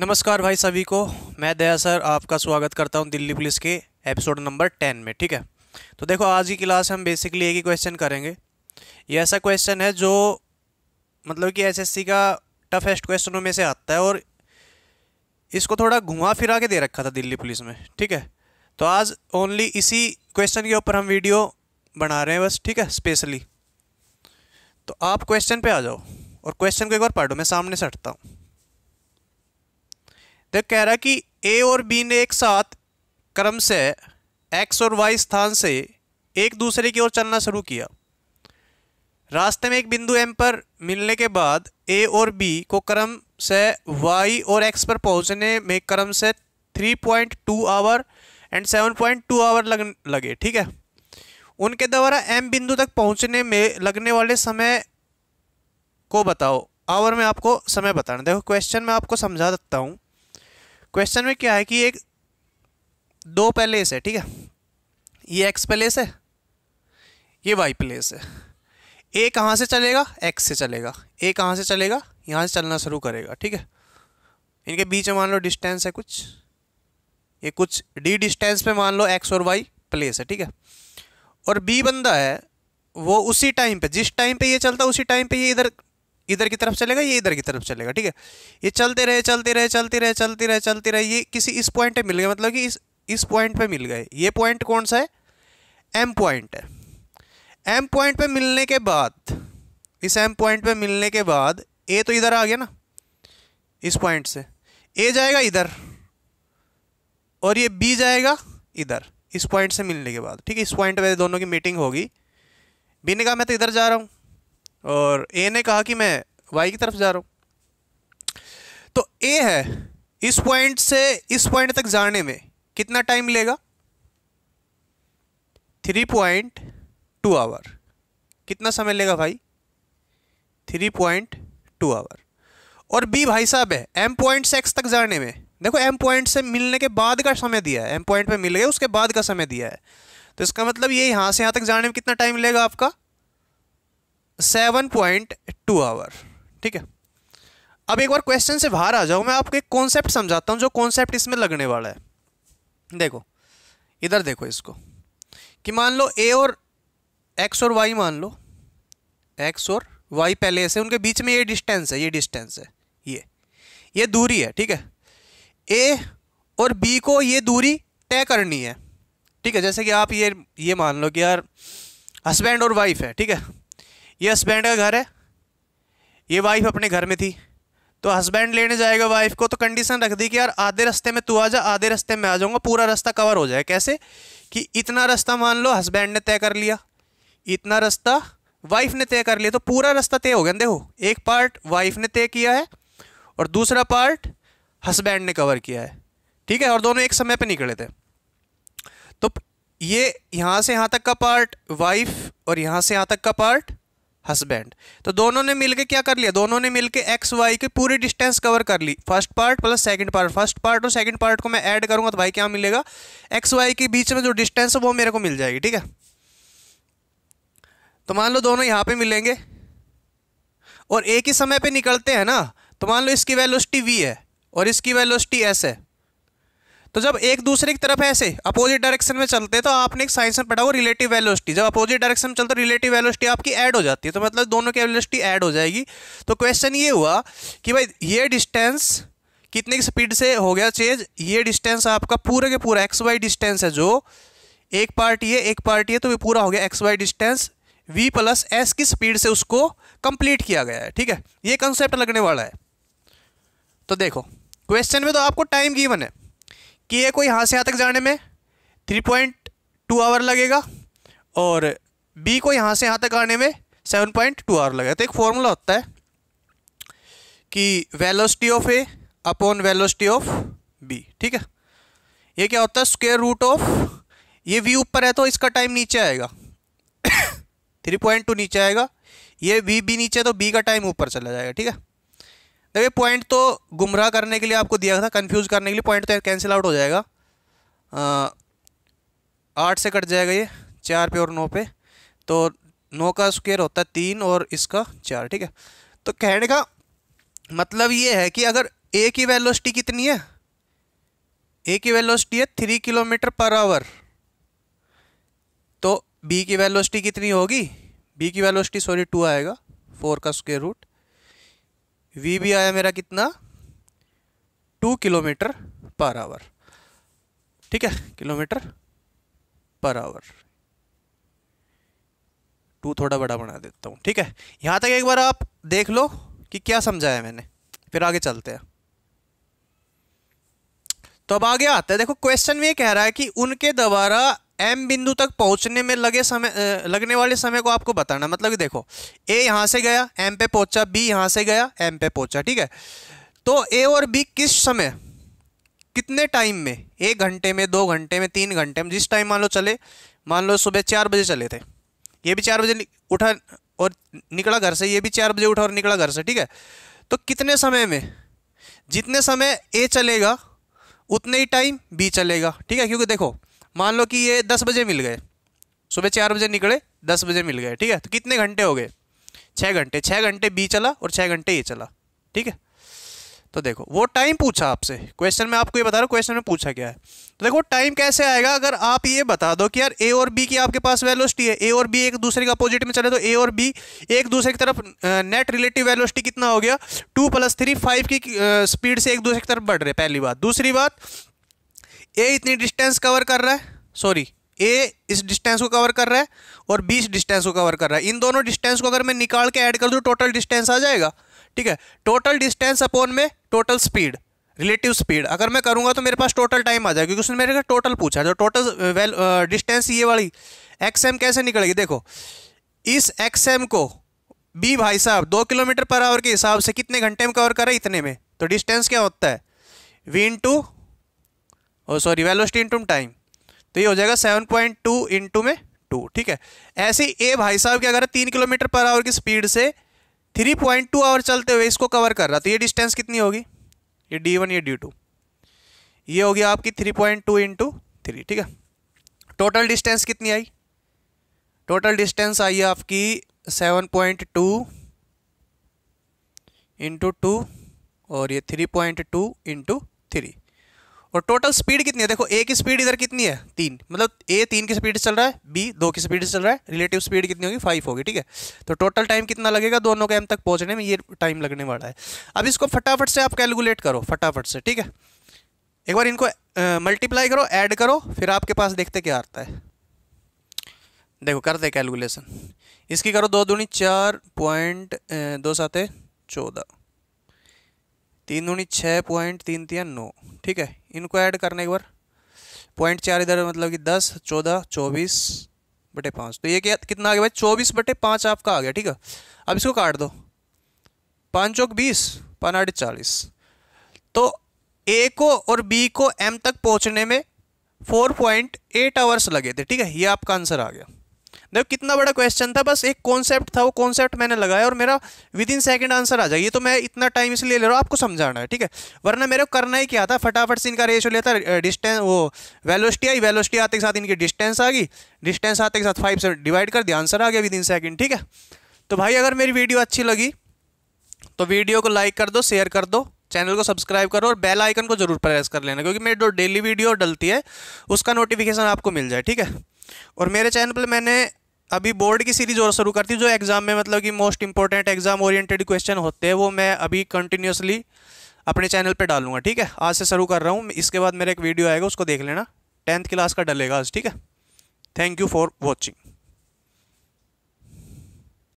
नमस्कार भाई सभी को मैं दया सर आपका स्वागत करता हूं दिल्ली पुलिस के एपिसोड नंबर टेन में ठीक है तो देखो आज की क्लास हम बेसिकली एक ही क्वेश्चन करेंगे ये ऐसा क्वेश्चन है जो मतलब कि एसएससी का टफेस्ट क्वेश्चनों में से आता है और इसको थोड़ा घुमा फिरा के दे रखा था दिल्ली पुलिस में ठीक है तो आज ओनली इसी क्वेश्चन के ऊपर हम वीडियो बना रहे हैं बस ठीक है स्पेशली तो आप क्वेश्चन पे आ जाओ और क्वेश्चन को एक बार पढ़ो मैं सामने से हटता हूँ तो कह रहा कि ए और बी ने एक साथ क्रम से एक्स और वाई स्थान से एक दूसरे की ओर चलना शुरू किया रास्ते में एक बिंदु एम पर मिलने के बाद ए और बी को क्रम से वाई और एक्स पर पहुंचने में क्रम से 3.2 आवर एंड 7.2 आवर लग लगे ठीक है उनके द्वारा एम बिंदु तक पहुंचने में लगने वाले समय को बताओ आवर में आपको समय बताना देखो क्वेश्चन में आपको समझा देता हूँ क्वेश्चन में क्या है कि एक दो पैलेस है ठीक है ये एक्स पैलेस है ये वाई पैलेस है ए कहाँ से चलेगा एक्स से चलेगा ए कहाँ से चलेगा यहाँ से चलना शुरू करेगा ठीक है इनके बीच में मान लो डिस्टेंस है कुछ ये कुछ डी डिस्टेंस पे मान लो एक्स और वाई प्लेस है ठीक है और बी बंदा है वो उसी टाइम पे जिस टाइम पे ये चलता उसी टाइम पे ये इधर इधर की तरफ चलेगा ये इधर की तरफ चलेगा ठीक है ये चलते रहे चलते रहे चलते रहे चलते रहे चलते रहे ये किसी इस पॉइंट पे मिल गए मतलब कि इस इस पॉइंट पे मिल गए ये पॉइंट कौन सा है एम पॉइंट है एम पॉइंट पे मिलने के बाद इस एम पॉइंट पे मिलने के बाद ए तो इधर आ गया ना इस पॉइंट से ए जाएगा इधर और ये बी जाएगा इधर इस पॉइंट से मिलने के बाद ठीक है इस पॉइंट पर दोनों की मीटिंग होगी बी ने कहा मैं तो इधर जा रहा हूँ और ए ने कहा कि मैं वाई की तरफ जा रहा हूँ तो ए है इस पॉइंट से इस पॉइंट तक जाने में कितना टाइम लेगा थ्री पॉइंट टू आवर कितना समय लेगा भाई थ्री पॉइंट टू आवर और बी भाई साहब है एम पॉइंट से एक्स तक जाने में देखो एम पॉइंट से मिलने के बाद का समय दिया है एम पॉइंट पे मिल गया उसके बाद का समय दिया है तो इसका मतलब ये यहाँ से यहाँ तक जाने में कितना टाइम लेगा आपका सेवन पॉइंट टू आवर ठीक है अब एक बार क्वेश्चन से बाहर आ जाओ मैं आपको एक कॉन्सेप्ट समझाता हूँ जो कॉन्सेप्ट इसमें लगने वाला है देखो इधर देखो इसको कि मान लो ए और एक्स और वाई मान लो एक्स और वाई पहले ऐसे उनके बीच में ये डिस्टेंस है ये डिस्टेंस है ये ये दूरी है ठीक है ए और बी को ये दूरी तय करनी है ठीक है जैसे कि आप ये ये मान लो कि यार हस्बैंड और वाइफ है ठीक है ये हस्बैंड का घर है ये वाइफ अपने घर में थी तो हस्बैंड लेने जाएगा वाइफ को तो कंडीशन रख दी कि यार आधे रास्ते में तू आ जा आधे रास्ते में आ जाऊंगा पूरा रास्ता कवर हो जाए कैसे कि इतना रास्ता मान लो हस्बैंड ने तय कर लिया इतना रास्ता वाइफ ने तय कर लिया तो पूरा रास्ता तय हो गया देखो एक पार्ट वाइफ ने तय किया है और दूसरा पार्ट हस्बैंड ने कवर किया है ठीक है और दोनों एक समय पर निकले थे तो ये यहाँ से यहाँ तक का पार्ट वाइफ और यहाँ से यहाँ तक का पार्ट हस्बैंड तो दोनों ने मिलके क्या कर लिया दोनों ने मिलके एक्स वाई की पूरी डिस्टेंस कवर कर ली first part plus second part first part और सेकंड पार्ट को मैं ऐड करूंगा तो भाई क्या मिलेगा एक्स वाई के बीच में जो डिस्टेंस है वो मेरे को मिल जाएगी ठीक है तो मान लो दोनों यहाँ पे मिलेंगे और एक ही समय पर निकलते हैं ना तो मान लो इसकी वेलोसिटी वी है और इसकी वेलोसिटी एस है तो जब एक दूसरे की तरफ ऐसे अपोजिट डायरेक्शन में चलते तो आपने एक साइंस में पढ़ा हुआ रिलेटिव वेलोसिटी जब अपोजिट डायरेक्शन में चलते रिलेटिव वेलोसिटी आपकी ऐड हो जाती है तो मतलब दोनों की वेलोसिटी ऐड हो जाएगी तो क्वेश्चन ये हुआ कि भाई ये डिस्टेंस कितने की स्पीड से हो गया चेंज ये डिस्टेंस आपका पूरे के पूरा एक्स वाई डिस्टेंस है जो एक पार्ट ये एक पार्ट ये तो ये पूरा हो गया X Y distance V plus S की स्पीड से उसको कंप्लीट किया गया है ठीक है ये कंसेप्ट लगने वाला है तो देखो क्वेश्चन में तो आपको टाइम गिवन है कि ये को यहाँ से यहाँ तक जाने में थ्री पॉइंट टू आवर लगेगा और बी को यहाँ से यहाँ तक आने में सेवन पॉइंट टू आवर लगेगा तो एक फॉर्मूला होता है कि velocity of A upon velocity of B ठीक है ये क्या होता है स्क्वेयर रूट ऑफ ये वी ऊपर है तो इसका टाइम नीचे आएगा थ्री पॉइंट टू नीचे आएगा ये वी बी नीचे तो बी का टाइम ऊपर चला जाएगा ठीक है देखिए पॉइंट तो गुमराह करने के लिए आपको दिया था कंफ्यूज करने के लिए पॉइंट तो कैंसिल आउट हो जाएगा आठ से कट जाएगा ये चार पे और नौ पे तो नौ का स्क्वेयर होता है तीन और इसका चार ठीक है तो कहने का मतलब ये है कि अगर ए की वेलोसिटी कितनी है ए की वेलोसिटी है थ्री किलोमीटर पर आवर तो बी की वेलोसिटी कितनी होगी बी की वेलोसिटी सॉरी टू आएगा फोर का स्क्वेयर रूट वी भी आया मेरा कितना टू किलोमीटर पर आवर ठीक है किलोमीटर पर आवर टू थोड़ा बड़ा बना देता हूँ ठीक है यहाँ तक एक बार आप देख लो कि क्या समझाया मैंने फिर आगे चलते हैं तो अब आगे आते हैं देखो क्वेश्चन में ये कह रहा है कि उनके द्वारा एम बिंदु तक पहुंचने में लगे समय लगने वाले समय को आपको बताना मतलब देखो ए यहाँ से गया एम पे पहुंचा बी यहाँ से गया एम पे पहुंचा ठीक है तो ए और बी किस समय कितने टाइम में एक घंटे में दो घंटे में तीन घंटे में जिस टाइम मान लो चले मान लो सुबह चार बजे चले थे ये भी चार बजे उठा और निकला घर से ये भी चार बजे उठा और निकला घर से ठीक है तो कितने समय में जितने समय ए चलेगा उतने ही टाइम बी चलेगा ठीक है क्योंकि देखो मान लो कि ये दस बजे मिल गए सुबह चार बजे निकले दस बजे मिल गए ठीक है तो कितने घंटे हो गए छः घंटे छः घंटे बी चला और छः घंटे ये चला ठीक है तो देखो वो टाइम पूछा आपसे क्वेश्चन में आपको ये बता रहा हूँ क्वेश्चन में पूछा क्या है तो देखो टाइम कैसे आएगा अगर आप ये बता दो कि यार ए और बी की आपके पास वेलोसिटी है ए और बी एक दूसरे के अपोजिट में चले तो ए और बी एक दूसरे की तरफ नेट रिलेटिव वेलोसिटी कितना हो गया टू प्लस थ्री फाइव की स्पीड से एक दूसरे की तरफ बढ़ रहे पहली बात दूसरी बात ए इतनी डिस्टेंस कवर कर रहा है सॉरी ए इस डिस्टेंस को कवर कर रहा है और बी इस डिस्टेंस को कवर कर रहा है इन दोनों डिस्टेंस को अगर मैं निकाल के ऐड कर दूँ टोटल डिस्टेंस आ जाएगा ठीक है टोटल डिस्टेंस अपॉन में टोटल स्पीड रिलेटिव स्पीड अगर मैं करूँगा तो मेरे पास टोटल टाइम आ जाएगा क्योंकि उसने मेरे का टोटल पूछा जो टोटल वेल डिस्टेंस ये वाली एक्स एम कैसे निकलेगी देखो इस एक्स एम को बी भाई साहब दो किलोमीटर पर आवर के हिसाब से कितने घंटे में कवर करें इतने में तो डिस्टेंस क्या होता है वी इंटू और सॉरी वेलोसिटी इंटू टाइम तो ये हो जाएगा सेवन पॉइंट टू इंटू में टू ठीक है ऐसे ए भाई साहब क्या कर रहा है तीन किलोमीटर पर आवर की स्पीड से थ्री पॉइंट टू आवर चलते हुए इसको कवर कर रहा तो ये डिस्टेंस कितनी होगी ये डी वन ये डी टू ये होगी आपकी three point two into three ठीक है टोटल डिस्टेंस कितनी आई टोटल डिस्टेंस आई आपकी seven point two into two और ये three point two into three और टोटल स्पीड कितनी है देखो ए की स्पीड इधर कितनी है तीन मतलब ए तीन की स्पीड से चल रहा है बी दो की स्पीड से चल रहा है रिलेटिव स्पीड कितनी होगी फाइव होगी ठीक है तो टोटल टाइम कितना लगेगा दोनों के एम तक पहुंचने में ये टाइम लगने वाला है अब इसको फटाफट से आप कैलकुलेट करो फटाफट से ठीक है एक बार इनको मल्टीप्लाई करो ऐड करो फिर आपके पास देखते क्या आता है देखो कर दे कैलकुलेसन इसकी करो दो दूनी चार पॉइंट दो सात चौदह तीन दूनी छः पॉइंट तीन तीन नौ ठीक है इनको ऐड करने के बाद पॉइंट चार इधर मतलब कि दस चौदह चौबीस बटे पाँच तो ये क्या कितना आ गया भाई चौबीस बटे पाँच आपका आ गया ठीक है अब इसको काट दो पाँच चौक बीस पाँच चालीस तो ए को और बी को एम तक पहुंचने में फोर पॉइंट एट आवर्स लगे थे ठीक है ये आपका आंसर आ गया देखो कितना बड़ा क्वेश्चन था बस एक कॉन्सेप्ट था वो कॉन्सेप्ट मैंने लगाया और मेरा विद इन सेकेंड आंसर आ जाए ये तो मैं इतना टाइम इसलिए ले रहा हूँ आपको समझाना है ठीक है वरना मेरे को करना ही क्या था फटाफट से इनका रेशियो लेता डिस्टेंस वो वेलोस्टी आई वेलोस्टी आते के साथ इनकी डिस्टेंस आ गई डिस्टेंस आते के साथ फाइव से डिवाइड कर दिया आंसर आ गया विद इन सेकेंड ठीक है तो भाई अगर मेरी वीडियो अच्छी लगी तो वीडियो को लाइक कर दो शेयर कर दो चैनल को सब्सक्राइब करो और बेल आइकन को जरूर प्रेस कर लेना क्योंकि मेरी जो डेली वीडियो डलती है उसका नोटिफिकेशन आपको मिल जाए ठीक है और मेरे चैनल पर मैंने अभी बोर्ड की सीरीज और शुरू करती जो एग्ज़ाम में मतलब कि most important exam oriented question होते हैं वो मैं अभी कंटिन्यूसली अपने चैनल पे डालूंगा ठीक है आज से शुरू कर रहा हूँ इसके बाद मेरा एक वीडियो आएगा उसको देख लेना टेंथ क्लास का डलेगा आज ठीक है थैंक यू फॉर वॉचिंग